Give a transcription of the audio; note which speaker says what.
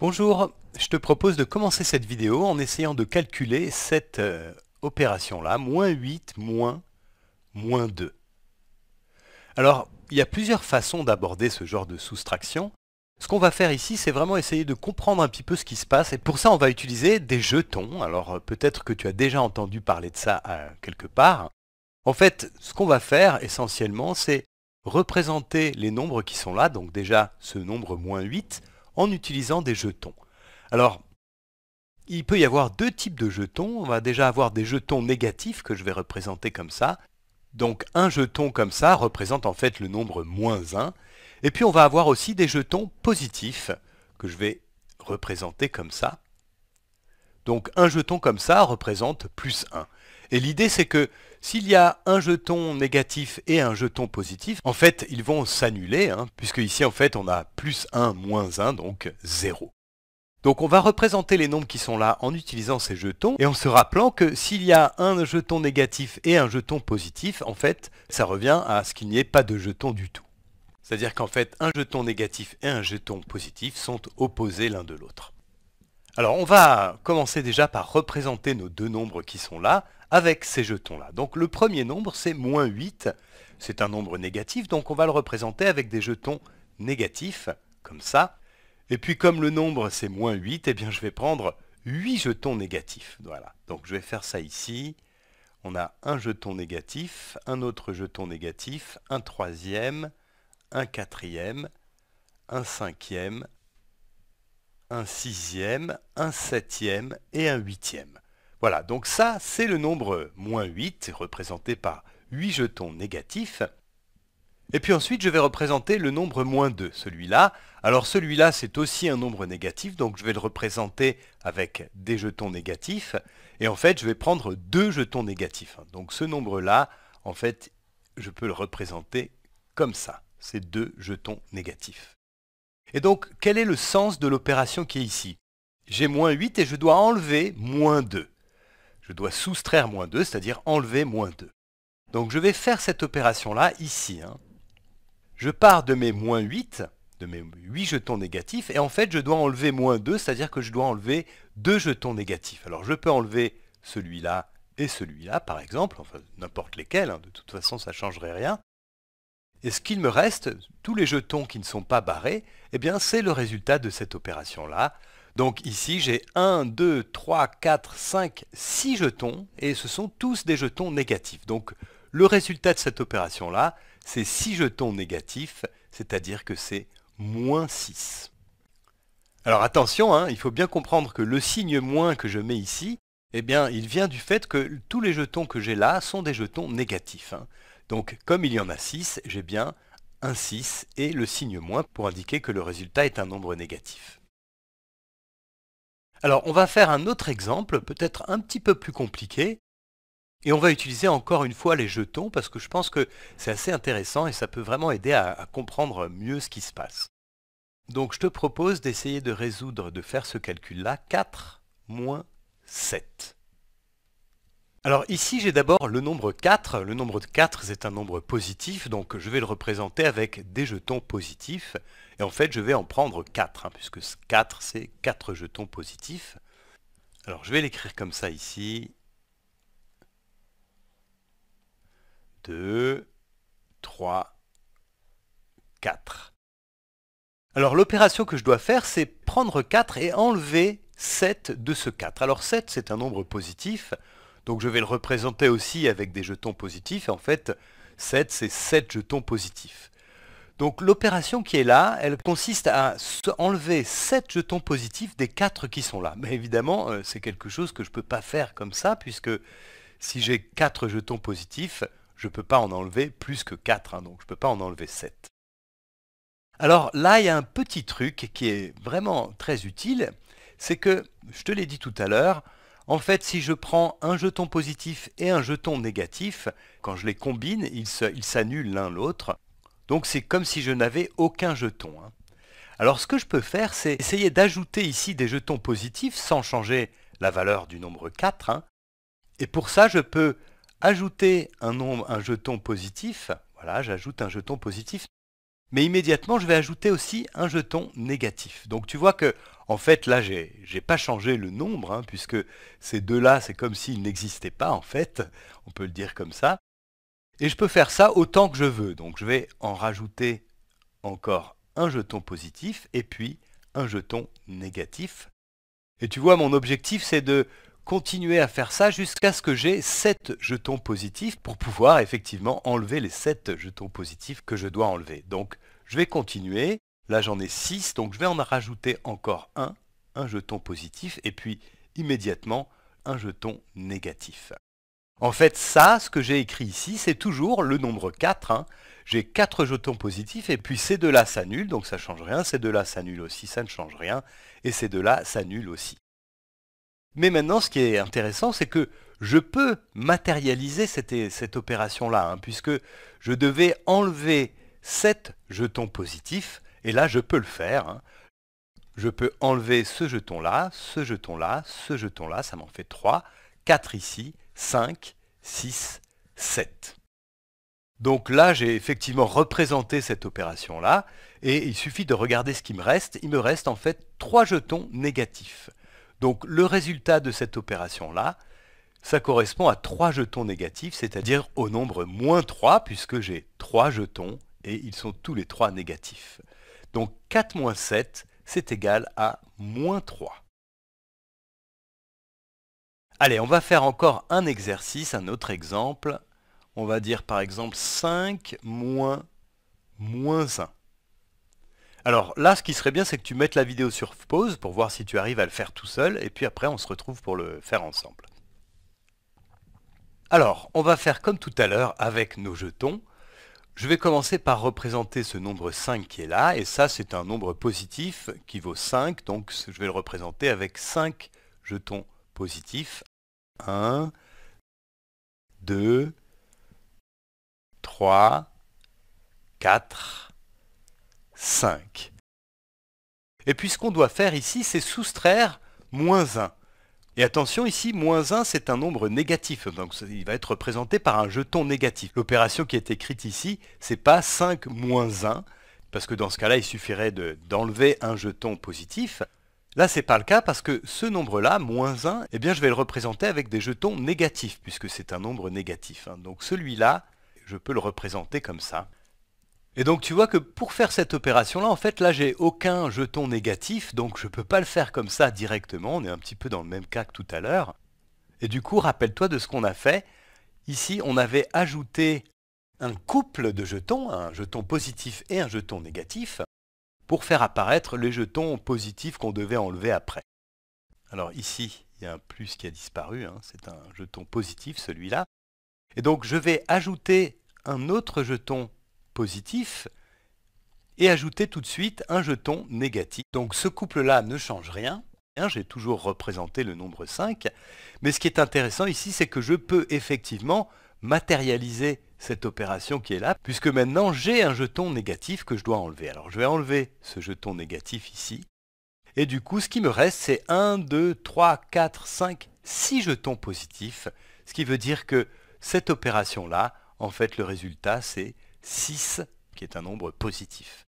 Speaker 1: Bonjour, je te propose de commencer cette vidéo en essayant de calculer cette euh, opération-là, moins 8, moins, moins 2. Alors, il y a plusieurs façons d'aborder ce genre de soustraction. Ce qu'on va faire ici, c'est vraiment essayer de comprendre un petit peu ce qui se passe. Et pour ça, on va utiliser des jetons. Alors, euh, peut-être que tu as déjà entendu parler de ça euh, quelque part. En fait, ce qu'on va faire essentiellement, c'est représenter les nombres qui sont là. Donc déjà, ce nombre moins 8 en utilisant des jetons. Alors, il peut y avoir deux types de jetons. On va déjà avoir des jetons négatifs que je vais représenter comme ça. Donc un jeton comme ça représente en fait le nombre moins 1. Et puis on va avoir aussi des jetons positifs que je vais représenter comme ça. Donc un jeton comme ça représente plus 1. Et l'idée c'est que s'il y a un jeton négatif et un jeton positif, en fait ils vont s'annuler, hein, puisque ici en fait on a plus 1 moins 1, donc 0. Donc on va représenter les nombres qui sont là en utilisant ces jetons et en se rappelant que s'il y a un jeton négatif et un jeton positif, en fait, ça revient à ce qu'il n'y ait pas de jeton du tout. C'est-à-dire qu'en fait, un jeton négatif et un jeton positif sont opposés l'un de l'autre. Alors on va commencer déjà par représenter nos deux nombres qui sont là avec ces jetons-là. Donc le premier nombre c'est moins 8, c'est un nombre négatif, donc on va le représenter avec des jetons négatifs, comme ça. Et puis comme le nombre c'est moins 8, eh bien je vais prendre 8 jetons négatifs. Voilà, donc je vais faire ça ici. On a un jeton négatif, un autre jeton négatif, un troisième, un quatrième, un cinquième, un sixième, un septième et un huitième. Voilà, donc ça, c'est le nombre moins 8, représenté par 8 jetons négatifs. Et puis ensuite, je vais représenter le nombre moins 2, celui-là. Alors celui-là, c'est aussi un nombre négatif, donc je vais le représenter avec des jetons négatifs. Et en fait, je vais prendre deux jetons négatifs. Donc ce nombre-là, en fait, je peux le représenter comme ça. Ces deux jetons négatifs. Et donc, quel est le sens de l'opération qui est ici J'ai moins 8 et je dois enlever moins 2. Je dois soustraire moins 2, c'est-à-dire enlever moins 2. Donc je vais faire cette opération-là ici. Hein. Je pars de mes moins 8, de mes 8 jetons négatifs, et en fait je dois enlever moins 2, c'est-à-dire que je dois enlever 2 jetons négatifs. Alors je peux enlever celui-là et celui-là, par exemple, enfin n'importe lesquels, hein, de toute façon ça ne changerait rien. Et ce qu'il me reste, tous les jetons qui ne sont pas barrés, eh bien c'est le résultat de cette opération-là. Donc ici j'ai 1, 2, 3, 4, 5, 6 jetons et ce sont tous des jetons négatifs. Donc le résultat de cette opération-là, c'est 6 jetons négatifs, c'est-à-dire que c'est moins 6. Alors attention, hein, il faut bien comprendre que le signe moins que je mets ici, eh bien il vient du fait que tous les jetons que j'ai là sont des jetons négatifs. Hein. Donc comme il y en a 6, j'ai bien un 6 et le signe moins pour indiquer que le résultat est un nombre négatif. Alors on va faire un autre exemple, peut-être un petit peu plus compliqué, et on va utiliser encore une fois les jetons parce que je pense que c'est assez intéressant et ça peut vraiment aider à, comprendre mieux ce qui se passe. Donc je te propose d'essayer de résoudre, de faire ce calcul-là, 4 moins 7. Alors ici, j'ai d'abord le nombre 4. Le nombre 4, c'est un nombre positif, donc je vais le représenter avec des jetons positifs. Et en fait, je vais en prendre 4, hein, puisque 4, c'est 4 jetons positifs. Alors je vais l'écrire comme ça ici. 2, 3, 4. Alors l'opération que je dois faire, c'est prendre 4 et enlever 7 de ce 4. Alors 7, c'est un nombre positif. Donc je vais le représenter aussi avec des jetons positifs. En fait, 7, c'est 7 jetons positifs. Donc l'opération qui est là, elle consiste à enlever 7 jetons positifs des 4 qui sont là. Mais évidemment, euh, c'est quelque chose que je ne peux pas faire comme ça, puisque si j'ai 4 jetons positifs, je ne peux pas en enlever plus que 4, hein. donc je ne peux pas en enlever 7. Alors là, il y a un petit truc qui est vraiment très utile, c'est que, je te l'ai dit tout à l'heure, en fait, si je prends un jeton positif et un jeton négatif, quand je les combine, ils s'annulent l'un l'autre. Donc c'est comme si je n'avais aucun jeton. Hein. Alors ce que je peux faire, c'est essayer d'ajouter ici des jetons positifs sans changer la valeur du nombre 4. Hein. Et pour ça, je peux ajouter un, un jeton positif. Voilà, j'ajoute un jeton positif mais immédiatement je vais ajouter aussi un jeton négatif. Donc tu vois que en fait là j'ai n'ai pas changé le nombre, hein, puisque ces deux-là c'est comme s'ils n'existaient pas en fait, on peut le dire comme ça. Et je peux faire ça autant que je veux, donc je vais en rajouter encore un jeton positif et puis un jeton négatif. Et tu vois mon objectif c'est de continuer à faire ça jusqu'à ce que j'ai 7 jetons positifs pour pouvoir effectivement enlever les 7 jetons positifs que je dois enlever. Donc je vais continuer. Là j'en ai 6, donc je vais en rajouter encore un, un jeton positif, et puis immédiatement un jeton négatif. En fait, ça, ce que j'ai écrit ici, c'est toujours le nombre 4. Hein. J'ai 4 jetons positifs, et puis ces deux-là s'annulent, donc ça ne change rien. Ces deux-là s'annulent aussi, ça ne change rien. Et ces deux-là s'annulent aussi. Mais maintenant, ce qui est intéressant, c'est que je peux matérialiser cette, opération-là, hein, puisque je devais enlever 7 jetons positifs, et là, je peux le faire. Hein. Je peux enlever ce jeton-là, ce jeton-là, ce jeton-là, ça m'en fait 3, 4 ici, 5, 6, 7. Donc là, j'ai effectivement représenté cette opération-là, et il suffit de regarder ce qui me reste. Il me reste en fait 3 jetons négatifs. Donc le résultat de cette opération-là, ça correspond à 3 jetons négatifs, c'est-à-dire au nombre moins 3, puisque j'ai 3 jetons et ils sont tous les 3 négatifs. Donc 4 moins 7, c'est égal à moins 3. Allez, on va faire encore un exercice, un autre exemple. On va dire par exemple 5 moins moins 1. Alors là, ce qui serait bien, c'est que tu mettes la vidéo sur pause pour voir si tu arrives à le faire tout seul, et puis après, on se retrouve pour le faire ensemble. Alors, on va faire comme tout à l'heure avec nos jetons. Je vais commencer par représenter ce nombre 5 qui est là, et ça c'est un nombre positif qui vaut 5, donc je vais le représenter avec 5 jetons positifs. 1, 2, 3, 4, 5. Et puis ce qu'on doit faire ici, c'est soustraire moins 1. Et attention ici, moins 1 c'est un nombre négatif, donc il va être représenté par un jeton négatif. L'opération qui est écrite ici, c'est pas 5 moins 1, parce que dans ce cas-là, il suffirait d'enlever un jeton positif. Là, ce n'est pas le cas parce que ce nombre-là, moins 1, eh bien, je vais le représenter avec des jetons négatifs, puisque c'est un nombre négatif. Hein. Donc celui-là, je peux le représenter comme ça. Et donc tu vois que pour faire cette opération là, en fait là j'ai aucun jeton négatif, donc je ne peux pas le faire comme ça directement, on est un petit peu dans le même cas que tout à l'heure. Et du coup rappelle-toi de ce qu'on a fait, ici on avait ajouté un couple de jetons, un jeton positif et un jeton négatif, pour faire apparaître les jetons positifs qu'on devait enlever après. Alors ici, il y a un plus qui a disparu, hein. c'est un jeton positif celui-là. Et donc je vais ajouter un autre jeton positif et ajouter tout de suite un jeton négatif. Donc ce couple-là ne change rien. Hein, j'ai toujours représenté le nombre 5. Mais ce qui est intéressant ici, c'est que je peux effectivement matérialiser cette opération qui est là, puisque maintenant j'ai un jeton négatif que je dois enlever. Alors je vais enlever ce jeton négatif ici. Et du coup, ce qui me reste, c'est 1, 2, 3, 4, 5, 6 jetons positifs. Ce qui veut dire que cette opération-là, en fait, le résultat, c'est 6 qui est un nombre positif.